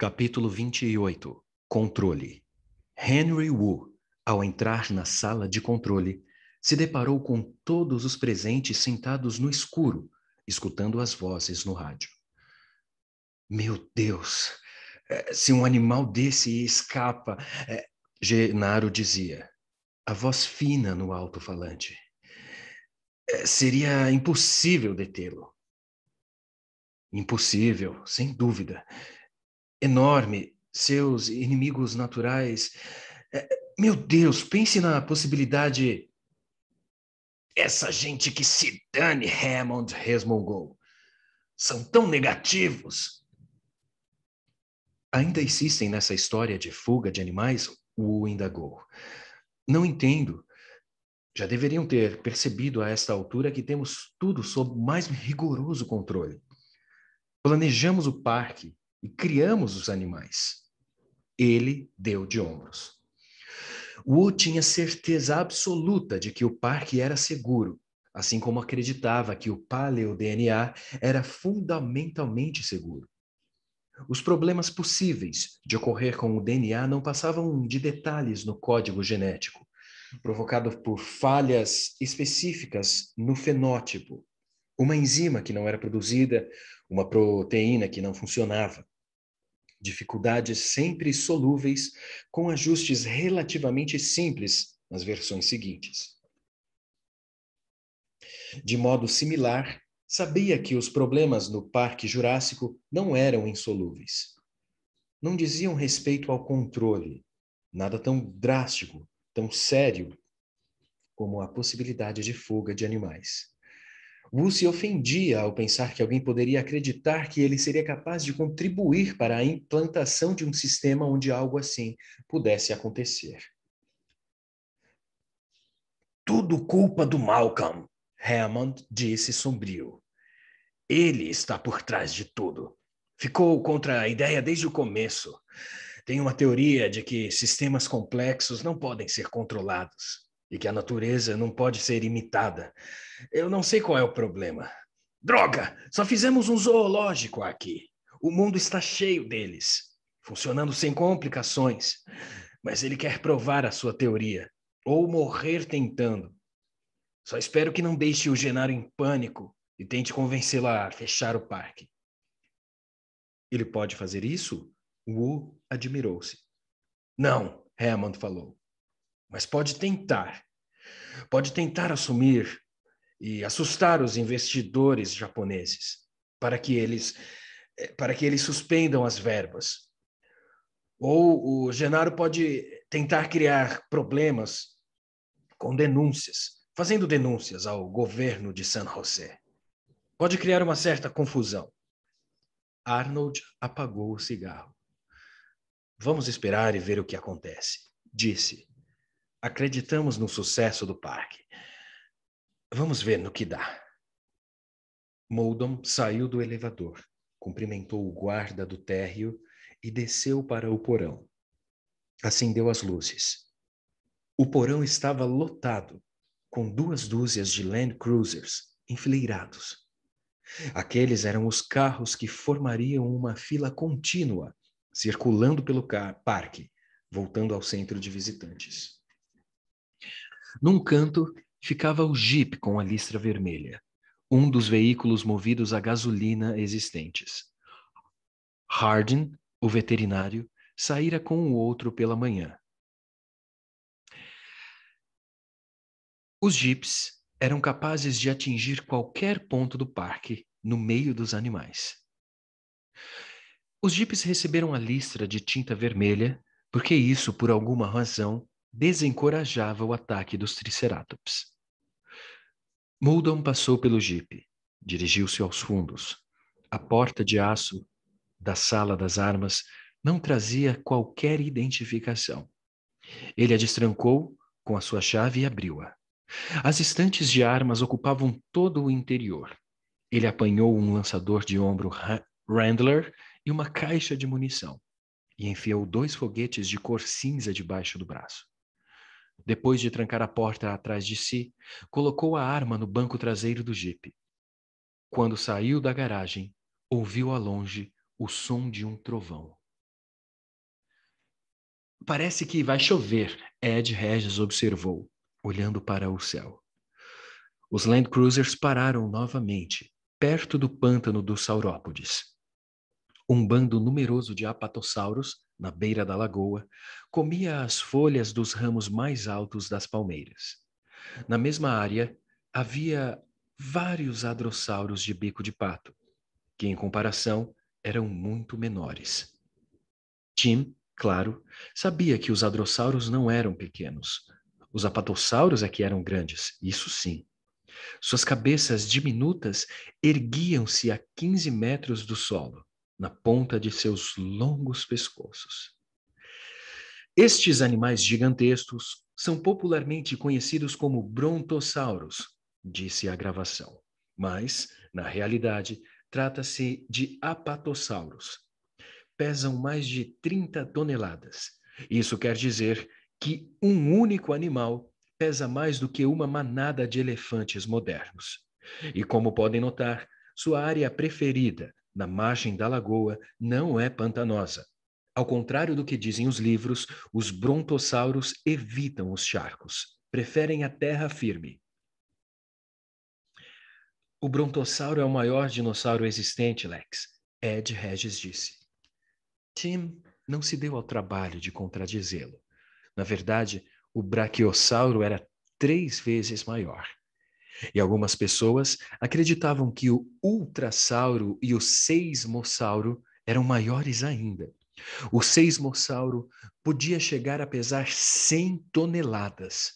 Capítulo 28 Controle Henry Wu, ao entrar na sala de controle, se deparou com todos os presentes sentados no escuro, escutando as vozes no rádio. Meu Deus! Eh, se um animal desse escapa. Eh, Genaro dizia, a voz fina no alto-falante. Eh, seria impossível detê-lo. Impossível, sem dúvida enorme, seus inimigos naturais. É, meu Deus, pense na possibilidade. Essa gente que se dane, Hammond resmungou. São tão negativos. Ainda existem nessa história de fuga de animais? O indagou. Não entendo. Já deveriam ter percebido a esta altura que temos tudo sob mais rigoroso controle. Planejamos o parque e criamos os animais. Ele deu de ombros. Wu tinha certeza absoluta de que o parque era seguro, assim como acreditava que o paleo-DNA era fundamentalmente seguro. Os problemas possíveis de ocorrer com o DNA não passavam de detalhes no código genético, provocado por falhas específicas no fenótipo, uma enzima que não era produzida, uma proteína que não funcionava dificuldades sempre solúveis, com ajustes relativamente simples nas versões seguintes. De modo similar, sabia que os problemas no Parque Jurássico não eram insolúveis. Não diziam respeito ao controle, nada tão drástico, tão sério como a possibilidade de fuga de animais. Wu se ofendia ao pensar que alguém poderia acreditar que ele seria capaz de contribuir para a implantação de um sistema onde algo assim pudesse acontecer. Tudo culpa do Malcolm, Hammond disse sombrio. Ele está por trás de tudo. Ficou contra a ideia desde o começo. Tem uma teoria de que sistemas complexos não podem ser controlados e que a natureza não pode ser imitada eu não sei qual é o problema. Droga! Só fizemos um zoológico aqui. O mundo está cheio deles, funcionando sem complicações. Mas ele quer provar a sua teoria, ou morrer tentando. Só espero que não deixe o Genaro em pânico e tente convencê-lo a fechar o parque. Ele pode fazer isso? Wu admirou-se. Não, Hammond falou. Mas pode tentar. Pode tentar assumir e assustar os investidores japoneses para que eles eh, para que eles suspendam as verbas. Ou o Genaro pode tentar criar problemas com denúncias, fazendo denúncias ao governo de San José. Pode criar uma certa confusão. Arnold apagou o cigarro. Vamos esperar e ver o que acontece, disse. Acreditamos no sucesso do parque. Vamos ver no que dá. Moldon saiu do elevador, cumprimentou o guarda do térreo e desceu para o porão. Acendeu as luzes. O porão estava lotado, com duas dúzias de Land Cruisers enfileirados. Aqueles eram os carros que formariam uma fila contínua, circulando pelo parque, voltando ao centro de visitantes. Num canto ficava o Jeep com a listra vermelha, um dos veículos movidos a gasolina existentes. Hardin, o veterinário, saíra com o outro pela manhã. Os Jeeps eram capazes de atingir qualquer ponto do parque no meio dos animais. Os Jeeps receberam a listra de tinta vermelha, porque isso, por alguma razão, desencorajava o ataque dos Triceratops. Muldoon passou pelo jipe, dirigiu-se aos fundos. A porta de aço da sala das armas não trazia qualquer identificação. Ele a destrancou com a sua chave e abriu-a. As estantes de armas ocupavam todo o interior. Ele apanhou um lançador de ombro Randler e uma caixa de munição, e enfiou dois foguetes de cor cinza debaixo do braço. Depois de trancar a porta atrás de si, colocou a arma no banco traseiro do jipe. Quando saiu da garagem, ouviu a longe o som de um trovão. Parece que vai chover, Ed Regis observou, olhando para o céu. Os Land Cruisers pararam novamente, perto do pântano dos saurópodes. Um bando numeroso de apatossauros, na beira da lagoa, comia as folhas dos ramos mais altos das palmeiras. Na mesma área, havia vários adrossauros de bico de pato, que, em comparação, eram muito menores. Tim, claro, sabia que os adrossauros não eram pequenos. Os apatossauros é que eram grandes, isso sim. Suas cabeças diminutas erguiam-se a 15 metros do solo na ponta de seus longos pescoços. Estes animais gigantescos são popularmente conhecidos como brontossauros, disse a gravação. Mas, na realidade, trata-se de apatossauros. Pesam mais de 30 toneladas. Isso quer dizer que um único animal pesa mais do que uma manada de elefantes modernos. E como podem notar, sua área preferida na margem da lagoa não é pantanosa. Ao contrário do que dizem os livros, os brontossauros evitam os charcos, preferem a terra firme. O brontossauro é o maior dinossauro existente, Lex, Ed Regis disse. Tim não se deu ao trabalho de contradizê-lo. Na verdade, o braquiossauro era três vezes maior. E algumas pessoas acreditavam que o ultrasauro e o seismossauro eram maiores ainda. O seismossauro podia chegar a pesar 100 toneladas.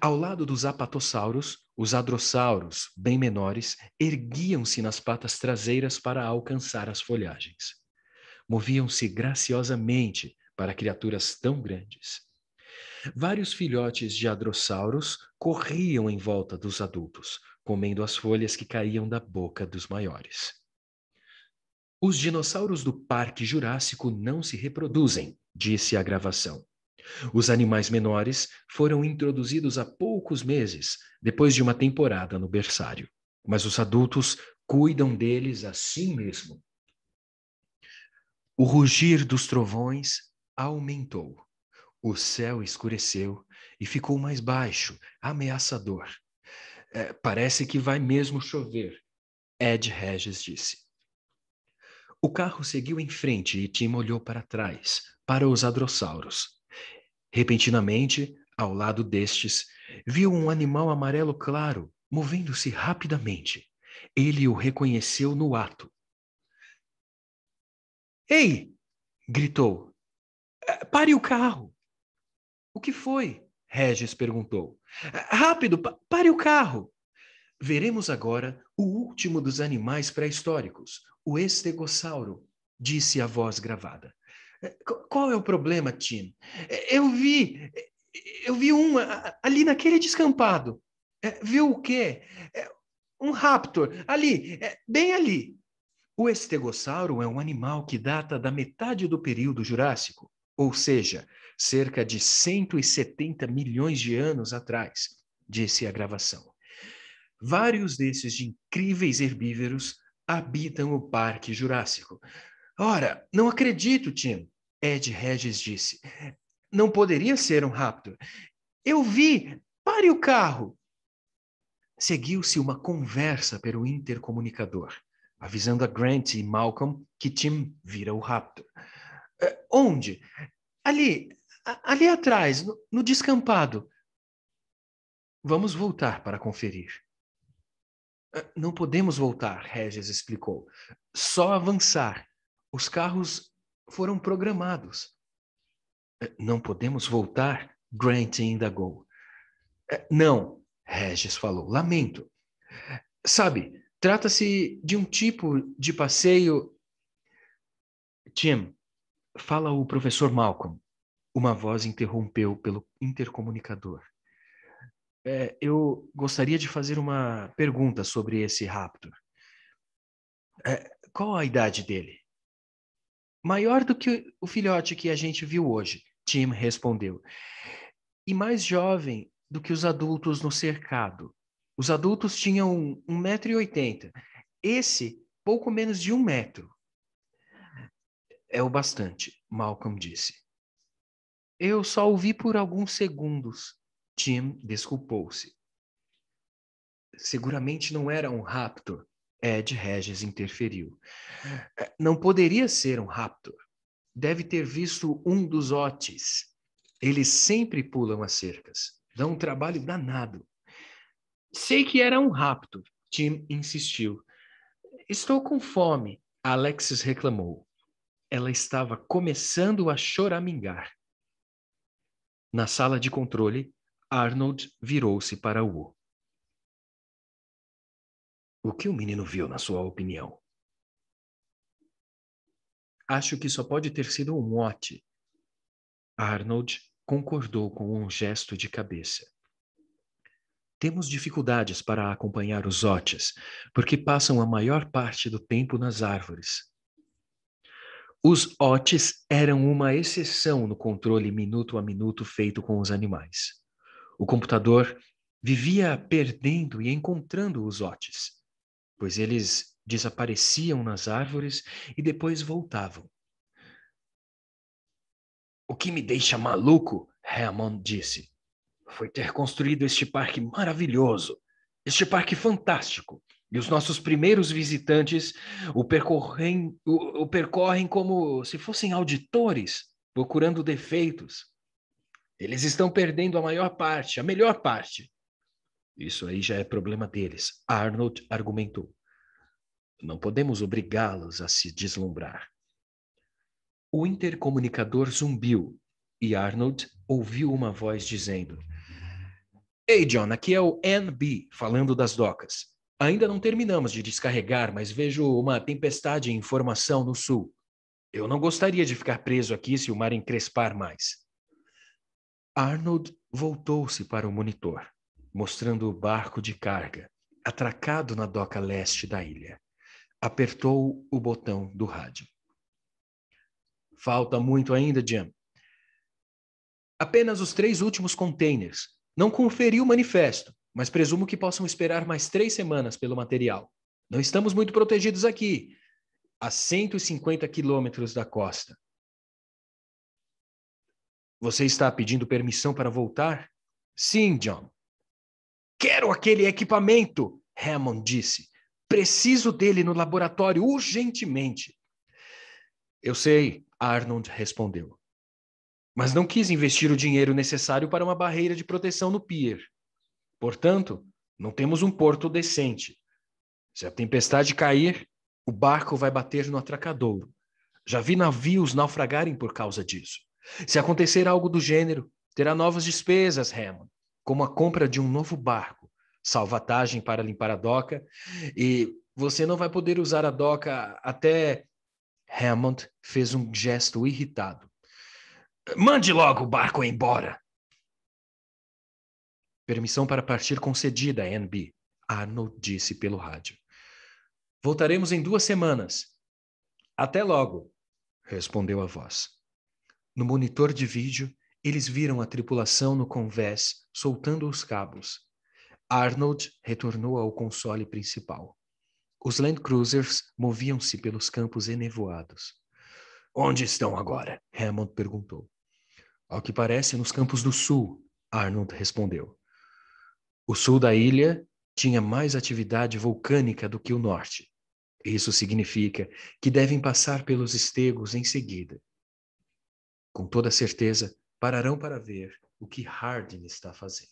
Ao lado dos apatossauros, os adrossauros, bem menores, erguiam-se nas patas traseiras para alcançar as folhagens. Moviam-se graciosamente para criaturas tão grandes. Vários filhotes de adrossauros corriam em volta dos adultos, comendo as folhas que caíam da boca dos maiores. Os dinossauros do Parque Jurássico não se reproduzem, disse a gravação. Os animais menores foram introduzidos há poucos meses, depois de uma temporada no berçário. Mas os adultos cuidam deles assim mesmo. O rugir dos trovões aumentou. O céu escureceu e ficou mais baixo, ameaçador. É, parece que vai mesmo chover, Ed Regis disse. O carro seguiu em frente e Tim olhou para trás, para os adrossauros. Repentinamente, ao lado destes, viu um animal amarelo claro movendo-se rapidamente. Ele o reconheceu no ato. Ei! gritou. É, pare o carro! O que foi? Regis perguntou. Rápido, pa pare o carro! Veremos agora o último dos animais pré-históricos, o estegossauro, disse a voz gravada. É, qual é o problema, Tim? É, eu vi, é, eu vi um ali naquele descampado. Viu o quê? Um raptor, ali, bem ali. O estegossauro é um animal que data da metade do período Jurássico, ou seja, cerca de 170 milhões de anos atrás, disse a gravação. Vários desses de incríveis herbívoros habitam o Parque Jurássico. Ora, não acredito, Tim, Ed Regis disse. Não poderia ser um raptor. Eu vi! Pare o carro! Seguiu-se uma conversa pelo intercomunicador, avisando a Grant e Malcolm que Tim vira o raptor. Eh, onde? Ali, Ali atrás, no, descampado. Vamos voltar para conferir. Ah, não podemos voltar, Regis explicou. Só avançar. Os carros foram programados. Ah, não podemos voltar, Grant indagou. Ah, não, Regis falou. Lamento. Sabe, trata-se de um tipo de passeio. Tim, fala o professor Malcolm. Uma voz interrompeu pelo intercomunicador. É, eu gostaria de fazer uma pergunta sobre esse raptor. É, qual a idade dele? Maior do que o filhote que a gente viu hoje, Tim respondeu. E mais jovem do que os adultos no cercado. Os adultos tinham 1,80m. Esse, pouco menos de um metro. É o bastante, Malcolm disse. Eu só ouvi por alguns segundos. Tim desculpou-se. Seguramente não era um raptor. Ed Regis interferiu. É, não poderia ser um raptor. Deve ter visto um dos otis. Eles sempre pulam as cercas. Dão um trabalho danado. Sei que era um raptor, Tim insistiu. Estou com fome, Alexis reclamou. Ela estava começando a choramingar. Na sala de controle, Arnold virou-se para o. O que o menino viu, na sua opinião? Acho que só pode ter sido um mote. Arnold concordou com um gesto de cabeça. Temos dificuldades para acompanhar os otes, porque passam a maior parte do tempo nas árvores. Os otes eram uma exceção no controle minuto a minuto feito com os animais. O computador vivia perdendo e encontrando os otes, pois eles desapareciam nas árvores e depois voltavam. O que me deixa maluco, Hammond disse, foi ter construído este parque maravilhoso, este parque fantástico, e os nossos primeiros visitantes o percorrem, o, o percorrem como se fossem auditores, procurando defeitos. Eles estão perdendo a maior parte, a melhor parte. Isso aí já é problema deles, Arnold argumentou. Não podemos obrigá-los a se deslumbrar. O intercomunicador zumbiu e Arnold ouviu uma voz dizendo: Ei, John, aqui é o NB falando das docas. Ainda não terminamos de descarregar, mas vejo uma tempestade em formação no sul. Eu não gostaria de ficar preso aqui se o mar encrespar mais. Arnold voltou-se para o monitor, mostrando o barco de carga, atracado na doca leste da ilha. Apertou o botão do rádio. Falta muito ainda, Jim. Apenas os três últimos containers. Não conferi o manifesto mas presumo que possam esperar mais três semanas pelo material. Não estamos muito protegidos aqui, a 150 quilômetros da costa. Você está pedindo permissão para voltar? Sim, John. Quero aquele equipamento, Hammond disse. Preciso dele no laboratório urgentemente. Eu sei, Arnold respondeu. Mas não quis investir o dinheiro necessário para uma barreira de proteção no pier. Portanto, não temos um porto decente. Se a tempestade cair, o barco vai bater no atracadouro. Já vi navios naufragarem por causa disso. Se acontecer algo do gênero, terá novas despesas, Hammond, como a compra de um novo barco, salvatagem para limpar a doca, e você não vai poder usar a doca até. Hammond fez um gesto irritado. Mande logo o barco embora, Permissão para partir concedida, NB. Arnold disse pelo rádio. Voltaremos em duas semanas. Até logo, respondeu a voz. No monitor de vídeo, eles viram a tripulação no convés soltando os cabos. Arnold retornou ao console principal. Os Land Cruisers moviam-se pelos campos enevoados. Onde estão agora? Hammond perguntou. Ao que parece, nos campos do sul, Arnold respondeu. O sul da ilha tinha mais atividade vulcânica do que o norte. Isso significa que devem passar pelos estegos em seguida. Com toda certeza, pararão para ver o que Hardin está fazendo.